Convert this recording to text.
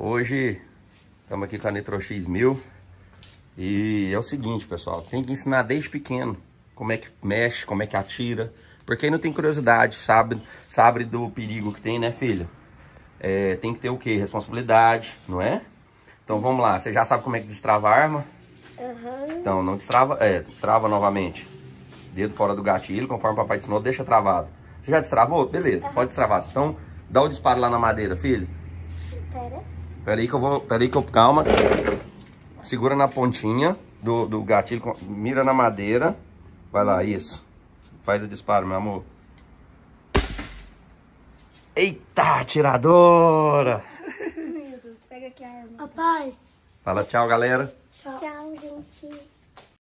Hoje estamos aqui com a Nitro X1000 e é o seguinte, pessoal, tem que ensinar desde pequeno como é que mexe, como é que atira, porque aí não tem curiosidade, sabe, sabe do perigo que tem, né, filho? É, tem que ter o quê? Responsabilidade, não é? Então vamos lá, você já sabe como é que destrava a arma? Uhum. Então não destrava, é, trava novamente. Dedo fora do gatilho, conforme o papai ensinou, deixa travado. Você já destravou? Beleza, pode destravar. Então dá o disparo lá na madeira, filho. Espera Pera aí que eu vou... Pera aí que eu... Calma. Segura na pontinha do, do gatilho. Mira na madeira. Vai lá, isso. Faz o disparo, meu amor. Eita, atiradora! Meu Deus, pega aqui a arma. Papai. Fala tchau, galera. Tchau, tchau gente.